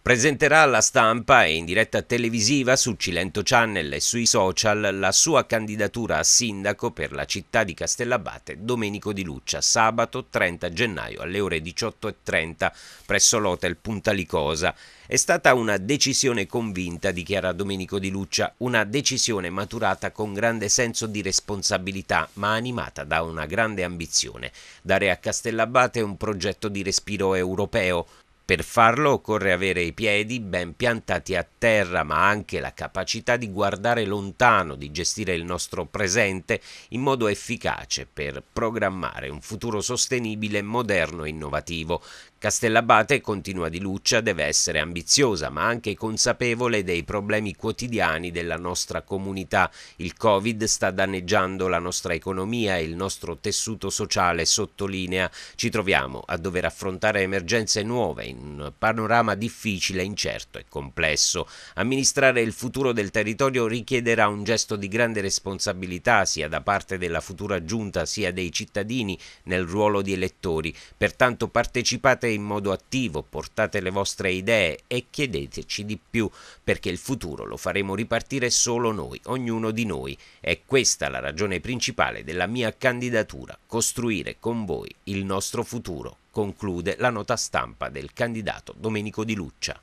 Presenterà alla stampa e in diretta televisiva su Cilento Channel e sui social la sua candidatura a sindaco per la città di Castellabate Domenico Di Luccia sabato 30 gennaio alle ore 18.30 presso l'hotel Puntalicosa. È stata una decisione convinta, dichiara Domenico Di Luccia, una decisione maturata con grande senso di responsabilità, ma animata da una grande ambizione, dare a Castellabate un progetto di respiro europeo, per farlo occorre avere i piedi ben piantati a terra, ma anche la capacità di guardare lontano, di gestire il nostro presente in modo efficace per programmare un futuro sostenibile, moderno e innovativo. Castellabate, continua Di Luccia, deve essere ambiziosa ma anche consapevole dei problemi quotidiani della nostra comunità. Il Covid sta danneggiando la nostra economia e il nostro tessuto sociale, sottolinea. Ci troviamo a dover affrontare emergenze nuove in un panorama difficile, incerto e complesso. Amministrare il futuro del territorio richiederà un gesto di grande responsabilità sia da parte della futura giunta sia dei cittadini nel ruolo di elettori, pertanto partecipate in modo attivo, portate le vostre idee e chiedeteci di più, perché il futuro lo faremo ripartire solo noi, ognuno di noi. È questa la ragione principale della mia candidatura, costruire con voi il nostro futuro conclude la nota stampa del candidato Domenico Di Luccia.